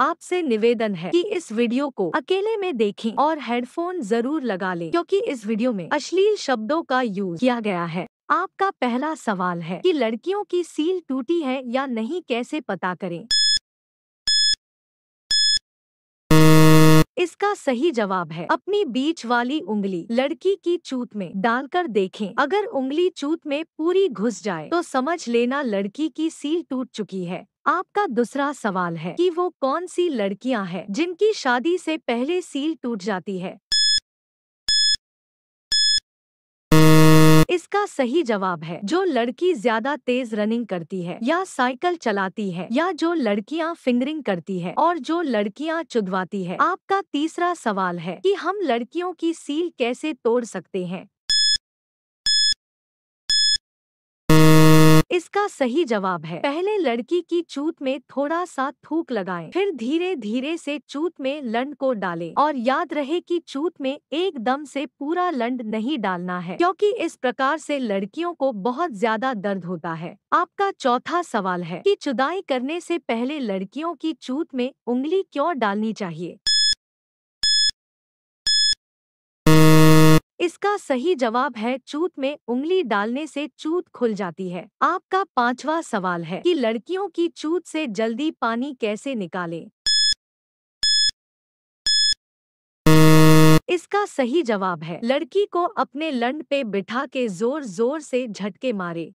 आपसे निवेदन है कि इस वीडियो को अकेले में देखें और हेडफोन जरूर लगा लें क्योंकि इस वीडियो में अश्लील शब्दों का यूज किया गया है आपका पहला सवाल है कि लड़कियों की सील टूटी है या नहीं कैसे पता करें इसका सही जवाब है अपनी बीच वाली उंगली लड़की की चूत में डालकर देखें अगर उंगली चूत में पूरी घुस जाए तो समझ लेना लड़की की सील टूट चुकी है आपका दूसरा सवाल है कि वो कौन सी लड़कियां हैं जिनकी शादी से पहले सील टूट जाती है इसका सही जवाब है जो लड़की ज्यादा तेज रनिंग करती है या साइकिल चलाती है या जो लड़कियां फिंगरिंग करती है और जो लड़कियां चुदवाती है आपका तीसरा सवाल है कि हम लड़कियों की सील कैसे तोड़ सकते हैं इसका सही जवाब है पहले लड़की की चूत में थोड़ा सा थूक लगाएं, फिर धीरे धीरे से चूत में लंड को डालें और याद रहे कि चूत में एकदम से पूरा लंड नहीं डालना है क्योंकि इस प्रकार से लड़कियों को बहुत ज्यादा दर्द होता है आपका चौथा सवाल है कि चुदाई करने से पहले लड़कियों की चूत में उंगली क्यों डालनी चाहिए इसका सही जवाब है चूत में उंगली डालने से चूत खुल जाती है आपका पांचवा सवाल है कि लड़कियों की चूत से जल्दी पानी कैसे निकालें? इसका सही जवाब है लड़की को अपने लंड पे बिठा के जोर जोर से झटके मारे